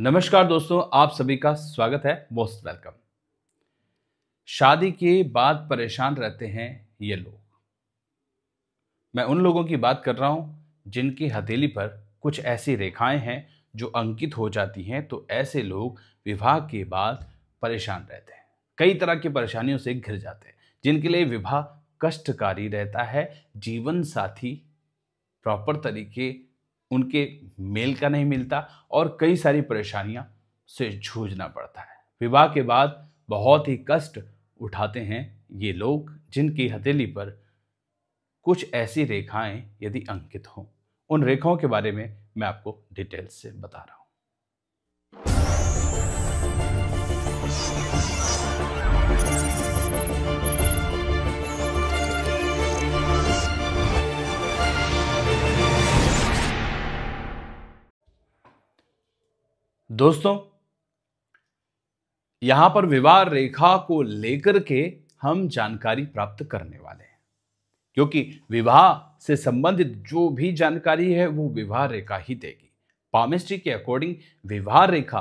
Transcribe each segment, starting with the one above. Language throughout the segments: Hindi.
नमस्कार दोस्तों आप सभी का स्वागत है मोस्ट वेलकम शादी के बाद परेशान रहते हैं ये लोग मैं उन लोगों की बात कर रहा हूं जिनकी हथेली पर कुछ ऐसी रेखाएं हैं जो अंकित हो जाती हैं तो ऐसे लोग विवाह के बाद परेशान रहते हैं कई तरह की परेशानियों से घिर जाते हैं जिनके लिए विवाह कष्टकारी रहता है जीवन साथी प्रॉपर तरीके उनके मेल का नहीं मिलता और कई सारी परेशानियां से जूझना पड़ता है विवाह के बाद बहुत ही कष्ट उठाते हैं ये लोग जिनकी हथेली पर कुछ ऐसी रेखाएं यदि अंकित हों उन रेखाओं के बारे में मैं आपको डिटेल्स से बता रहा हूँ दोस्तों यहां पर विवाह रेखा को लेकर के हम जानकारी प्राप्त करने वाले हैं क्योंकि विवाह से संबंधित जो भी जानकारी है वो विवाह रेखा ही देगी पामिस्ट्री के अकॉर्डिंग विवाह रेखा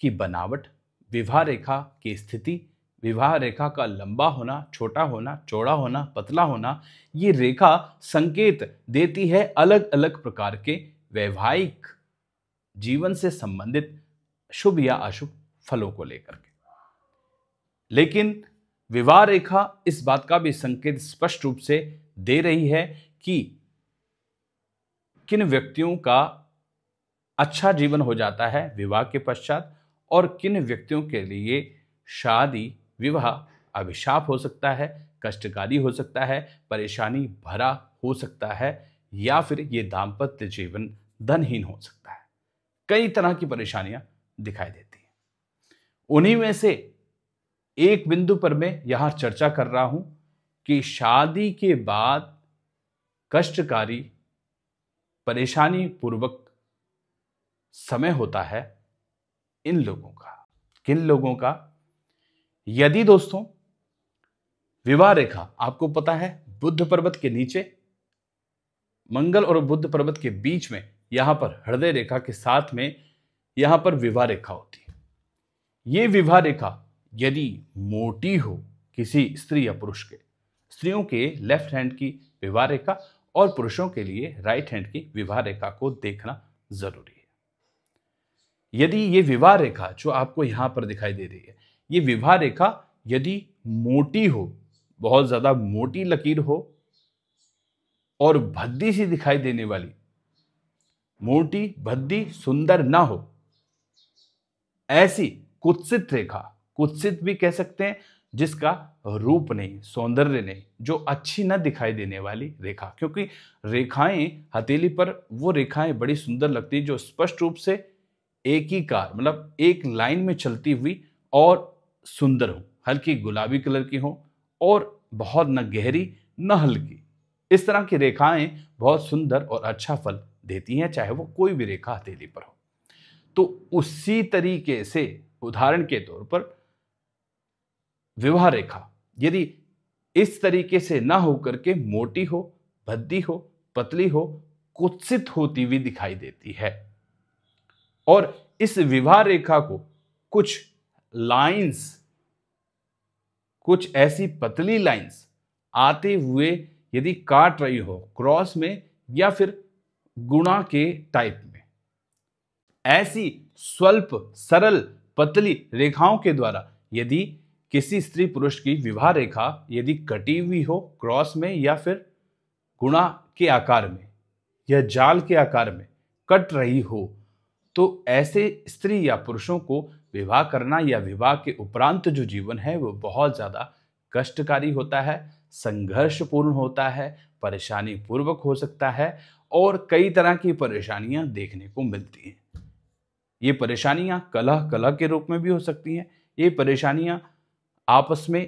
की बनावट विवाह रेखा की स्थिति विवाह रेखा का लंबा होना छोटा होना चौड़ा होना पतला होना ये रेखा संकेत देती है अलग अलग प्रकार के वैवाहिक जीवन से संबंधित शुभ या अशुभ फलों को लेकर के लेकिन विवाह रेखा इस बात का भी संकेत स्पष्ट रूप से दे रही है कि किन व्यक्तियों का अच्छा जीवन हो जाता है विवाह के पश्चात और किन व्यक्तियों के लिए शादी विवाह अभिशाप हो सकता है कष्टकारी हो सकता है परेशानी भरा हो सकता है या फिर ये दाम्पत्य जीवन धनहीन हो सकता है कई तरह की परेशानियां दिखाई देती है उन्हीं में से एक बिंदु पर मैं यहां चर्चा कर रहा हूं कि शादी के बाद कष्टकारी परेशानी पूर्वक समय होता है इन लोगों का किन लोगों का यदि दोस्तों विवाह रेखा आपको पता है बुद्ध पर्वत के नीचे मंगल और बुद्ध पर्वत के बीच में यहां पर हृदय रेखा के साथ में यहां पर विवाह रेखा होती है ये विवाह रेखा यदि मोटी हो किसी स्त्री या पुरुष के स्त्रियों के लेफ्ट हैंड की विवाह रेखा और पुरुषों के लिए राइट हैंड की विवाह रेखा को देखना जरूरी है यदि ये विवाह रेखा जो आपको यहां पर दिखाई दे रही है ये विवाह रेखा यदि मोटी हो बहुत ज़्यादा मोटी लकीर हो और भद्दी सी दिखाई देने वाली मोटी भद्दी सुंदर ना हो ऐसी कुत्सित रेखा कुत्सित भी कह सकते हैं जिसका रूप नहीं सौंदर्य नहीं जो अच्छी न दिखाई देने वाली रेखा क्योंकि रेखाएं हथेली पर वो रेखाएं बड़ी सुंदर लगती है जो स्पष्ट रूप से एक ही कार मतलब एक लाइन में चलती हुई और सुंदर हो हल्की गुलाबी कलर की हो और बहुत न गहरी न हल्की इस तरह की रेखाएं बहुत सुंदर और अच्छा फल देती हैं चाहे वो कोई भी रेखा हथेली पर हो तो उसी तरीके से उदाहरण के तौर पर विवाह रेखा यदि इस तरीके से ना होकर के मोटी हो भद्दी हो पतली हो कुत्सित होती हुई दिखाई देती है और इस विवाह रेखा को कुछ लाइंस कुछ ऐसी पतली लाइंस आते हुए यदि काट रही हो क्रॉस में या फिर गुणा के टाइप में ऐसी स्वल्प सरल पतली रेखाओं के द्वारा यदि किसी स्त्री पुरुष की विवाह रेखा यदि कटी हुई हो क्रॉस में या फिर गुणा के आकार में या जाल के आकार में कट रही हो तो ऐसे स्त्री या पुरुषों को विवाह करना या विवाह के उपरांत जो जीवन है वो बहुत ज़्यादा कष्टकारी होता है संघर्षपूर्ण होता है परेशानी पूर्वक हो सकता है और कई तरह की परेशानियां देखने को मिलती हैं ये परेशानियाँ कलह कलह के रूप में भी हो सकती हैं ये परेशानियाँ आपस में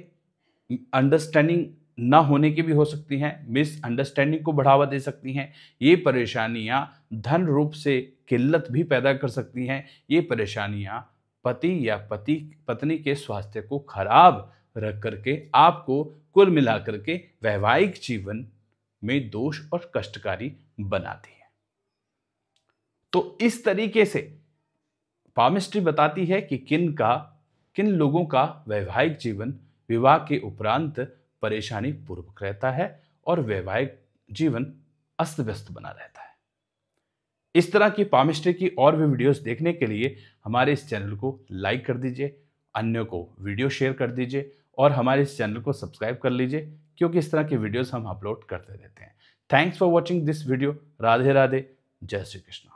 अंडरस्टैंडिंग ना होने की भी हो सकती हैं मिसअंडरस्टैंडिंग को बढ़ावा दे सकती हैं ये परेशानियाँ धन रूप से किल्लत भी पैदा कर सकती हैं ये परेशानियाँ पति या पति पत्नी के स्वास्थ्य को खराब रख करके आपको कुल मिलाकर के वैवाहिक जीवन में दोष और कष्टकारी बनाती है तो इस तरीके से पामिस्ट्री बताती है कि किन का किन लोगों का वैवाहिक जीवन विवाह के उपरांत परेशानी पूर्वक रहता है और वैवाहिक जीवन अस्त व्यस्त बना रहता है इस तरह की पामिस्ट्री की और भी वीडियोस देखने के लिए हमारे इस चैनल को लाइक कर दीजिए अन्यों को वीडियो शेयर कर दीजिए और हमारे इस चैनल को सब्सक्राइब कर लीजिए क्योंकि इस तरह की वीडियोस हम अपलोड करते रहते हैं thanks for watching this video Radhe Radhe जय श्री कृष्ण